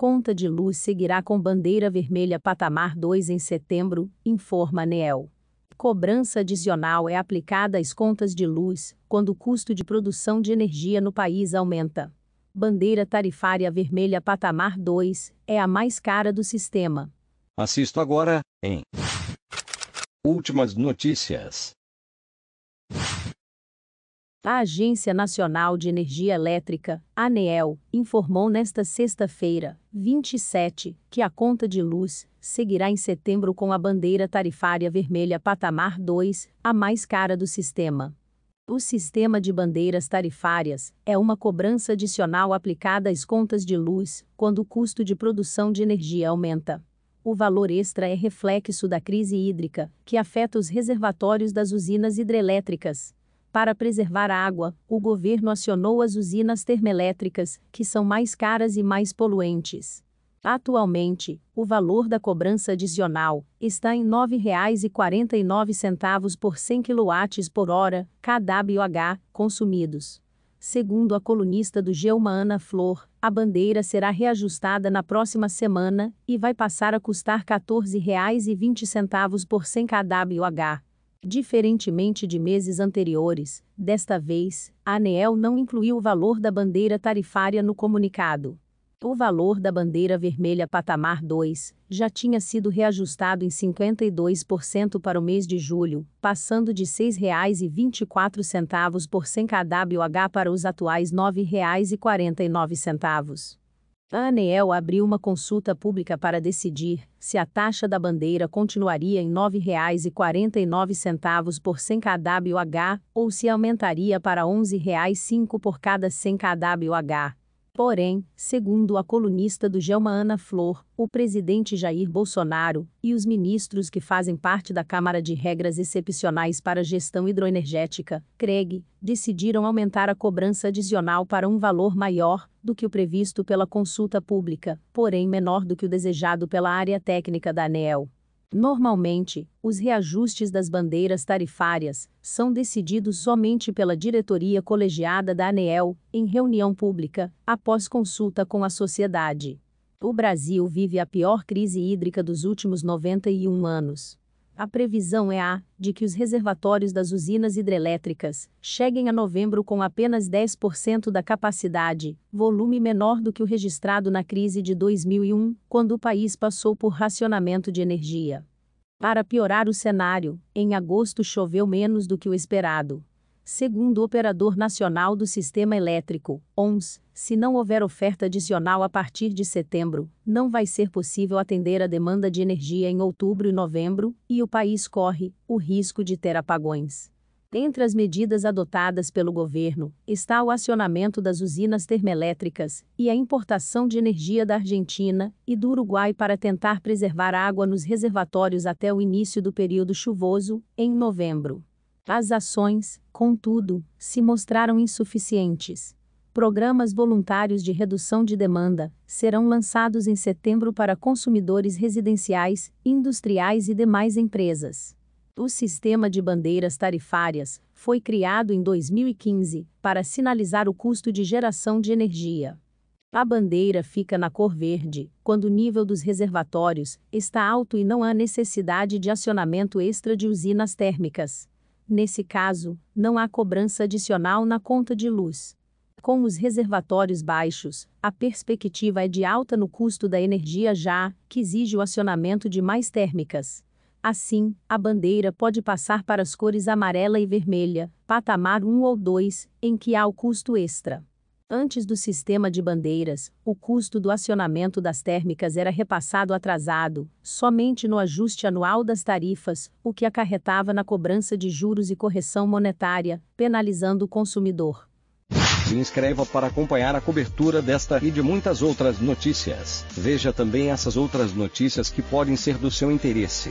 conta de luz seguirá com bandeira vermelha patamar 2 em setembro, informa ANEEL. Cobrança adicional é aplicada às contas de luz quando o custo de produção de energia no país aumenta. Bandeira tarifária vermelha patamar 2 é a mais cara do sistema. Assisto agora em Últimas notícias. A Agência Nacional de Energia Elétrica, ANEEL, informou nesta sexta-feira, 27, que a conta de luz seguirá em setembro com a bandeira tarifária vermelha patamar 2, a mais cara do sistema. O sistema de bandeiras tarifárias é uma cobrança adicional aplicada às contas de luz quando o custo de produção de energia aumenta. O valor extra é reflexo da crise hídrica, que afeta os reservatórios das usinas hidrelétricas. Para preservar a água, o governo acionou as usinas termoelétricas, que são mais caras e mais poluentes. Atualmente, o valor da cobrança adicional está em R$ 9,49 por 100 kWh por hora, kWh, consumidos. Segundo a colunista do Geuma Ana Flor, a bandeira será reajustada na próxima semana e vai passar a custar R$ 14,20 por 100 kWh. Diferentemente de meses anteriores, desta vez, a ANEEL não incluiu o valor da bandeira tarifária no comunicado. O valor da bandeira vermelha patamar 2 já tinha sido reajustado em 52% para o mês de julho, passando de R$ 6,24 por 100 kWh para os atuais R$ 9,49. A ANEEL abriu uma consulta pública para decidir se a taxa da bandeira continuaria em R$ 9,49 por 100 kWh ou se aumentaria para R$ 11,05 por cada 100 kWh. Porém, segundo a colunista do Gelma Ana Flor, o presidente Jair Bolsonaro e os ministros que fazem parte da Câmara de Regras Excepcionais para a Gestão Hidroenergética, CREG, decidiram aumentar a cobrança adicional para um valor maior do que o previsto pela consulta pública, porém menor do que o desejado pela área técnica da ANEL. Normalmente, os reajustes das bandeiras tarifárias são decididos somente pela diretoria colegiada da ANEEL, em reunião pública, após consulta com a sociedade. O Brasil vive a pior crise hídrica dos últimos 91 anos. A previsão é a de que os reservatórios das usinas hidrelétricas cheguem a novembro com apenas 10% da capacidade, volume menor do que o registrado na crise de 2001, quando o país passou por racionamento de energia. Para piorar o cenário, em agosto choveu menos do que o esperado, segundo o Operador Nacional do Sistema Elétrico, ONS, se não houver oferta adicional a partir de setembro, não vai ser possível atender a demanda de energia em outubro e novembro, e o país corre o risco de ter apagões. Entre as medidas adotadas pelo governo está o acionamento das usinas termoelétricas e a importação de energia da Argentina e do Uruguai para tentar preservar água nos reservatórios até o início do período chuvoso, em novembro. As ações, contudo, se mostraram insuficientes. Programas voluntários de redução de demanda serão lançados em setembro para consumidores residenciais, industriais e demais empresas. O sistema de bandeiras tarifárias foi criado em 2015 para sinalizar o custo de geração de energia. A bandeira fica na cor verde quando o nível dos reservatórios está alto e não há necessidade de acionamento extra de usinas térmicas. Nesse caso, não há cobrança adicional na conta de luz. Com os reservatórios baixos, a perspectiva é de alta no custo da energia já, que exige o acionamento de mais térmicas. Assim, a bandeira pode passar para as cores amarela e vermelha, patamar 1 ou 2, em que há o custo extra. Antes do sistema de bandeiras, o custo do acionamento das térmicas era repassado atrasado, somente no ajuste anual das tarifas, o que acarretava na cobrança de juros e correção monetária, penalizando o consumidor. Se inscreva para acompanhar a cobertura desta e de muitas outras notícias. Veja também essas outras notícias que podem ser do seu interesse.